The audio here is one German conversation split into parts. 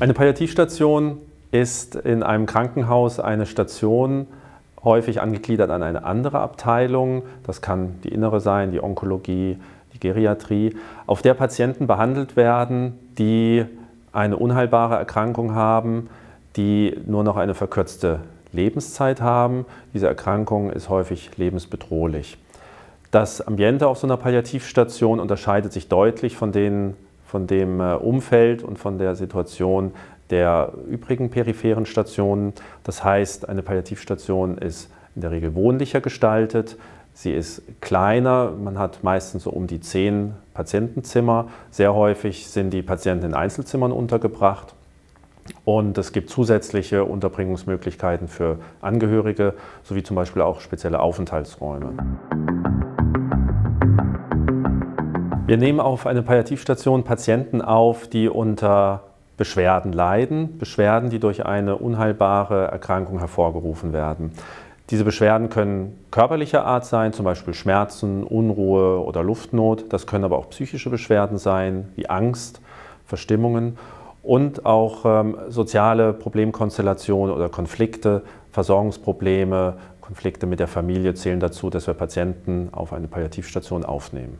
Eine Palliativstation ist in einem Krankenhaus eine Station, häufig angegliedert an eine andere Abteilung. Das kann die Innere sein, die Onkologie, die Geriatrie, auf der Patienten behandelt werden, die eine unheilbare Erkrankung haben, die nur noch eine verkürzte Lebenszeit haben. Diese Erkrankung ist häufig lebensbedrohlich. Das Ambiente auf so einer Palliativstation unterscheidet sich deutlich von den von dem äh, Umfeld und von der Situation der übrigen peripheren Stationen. Das heißt, eine Palliativstation ist in der Regel wohnlicher gestaltet. Sie ist kleiner, man hat meistens so um die zehn Patientenzimmer. Sehr häufig sind die Patienten in Einzelzimmern untergebracht. Und es gibt zusätzliche Unterbringungsmöglichkeiten für Angehörige sowie zum Beispiel auch spezielle Aufenthaltsräume. Wir nehmen auf eine Palliativstation Patienten auf, die unter Beschwerden leiden, Beschwerden, die durch eine unheilbare Erkrankung hervorgerufen werden. Diese Beschwerden können körperlicher Art sein, zum Beispiel Schmerzen, Unruhe oder Luftnot. Das können aber auch psychische Beschwerden sein, wie Angst, Verstimmungen und auch ähm, soziale Problemkonstellationen oder Konflikte, Versorgungsprobleme, Konflikte mit der Familie zählen dazu, dass wir Patienten auf eine Palliativstation aufnehmen.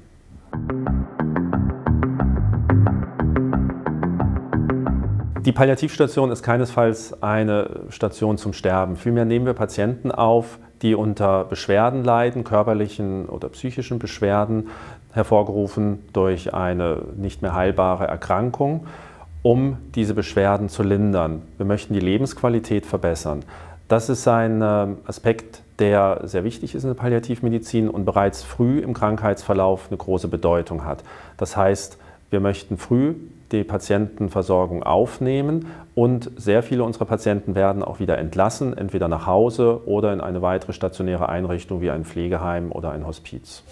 Die Palliativstation ist keinesfalls eine Station zum Sterben. Vielmehr nehmen wir Patienten auf, die unter Beschwerden leiden, körperlichen oder psychischen Beschwerden, hervorgerufen durch eine nicht mehr heilbare Erkrankung, um diese Beschwerden zu lindern. Wir möchten die Lebensqualität verbessern. Das ist ein äh, Aspekt, der sehr wichtig ist in der Palliativmedizin und bereits früh im Krankheitsverlauf eine große Bedeutung hat. Das heißt, wir möchten früh die Patientenversorgung aufnehmen und sehr viele unserer Patienten werden auch wieder entlassen, entweder nach Hause oder in eine weitere stationäre Einrichtung wie ein Pflegeheim oder ein Hospiz.